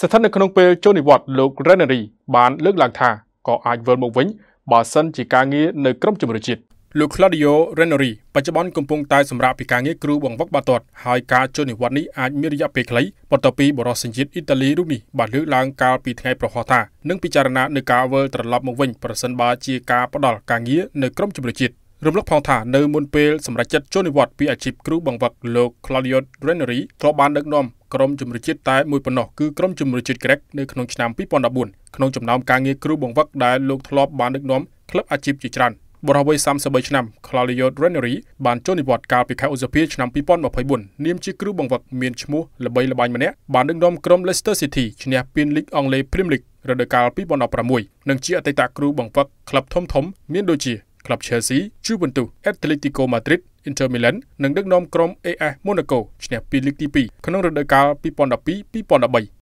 ស្ថិតនៅក្នុងពេលចូលនិវត្តន៍លោករ៉េណារីបានលើកឡើងថាក៏អាចវិលមកវិញបើសិនជាការងារនៅក្រមជំរឿជាតិលោក Claudio Ranieri បច្ចុប្បន្នកំពុងតែសម្រាប់ពីការងារគ្រូបង្វឹកបាល់ទាត់ហើយការចូលនិវត្តន៍នេះអាចមានរយៈពេលខ្លីបន្ទាប់ពីបរិសញ្ជាតិអ៊ីតាលីរូបនេះបានលើកឡើងកាលពីថ្ងៃប្រហោះថានឹងពិចារណាលើការវិលត្រឡប់មកវិញប្រសិនបើជាការផ្ដល់ការងារនៅក្រមជំរឿជាតិរំលឹកផងថានៅមុនពេលសម្រាប់ចិត្តចូលនិវត្តន៍ពីអាជីពគ្រូបង្វឹកលោក Claudio Ranieri ធ្លាប់បានដឹកនាំក្រុមជំនឿជាតិតែមួយប៉ុណ្ណោះគឺក្រុមជំនឿជាតិក្រិកនៅក្នុងឆ្នាំ2014ក្នុងចំណោមការងារគ្រូបង្វឹកដែលលោកធ្លាប់បានដឹកនាំក្លឹបអាជីពជាច្រើនបរិវ័យ33ឆ្នាំ Claudio Ranieri បានចូលនិវត្តន៍កាលពីខែឧសភាឆ្នាំ2024នាមជាគ្រូបង្វឹកមានឈ្មោះល្បីល្បាញម្នាក់បានដឹកនាំក្រុម Leicester City ឈ្នះពានលីកអង់គ្លេស Premier League រដូវកាល2016និងជាអតីតគ្រូបង្វឹកក្លឹបធំៗមានដូចជាក្លឹប Chelsea, Juventus, Atletico Madrid Inter Milan និងដឹកនាំក្រុម AS Monaco ឈ្នះពីលីកទី2ក្នុងរដូវកាល2012-2013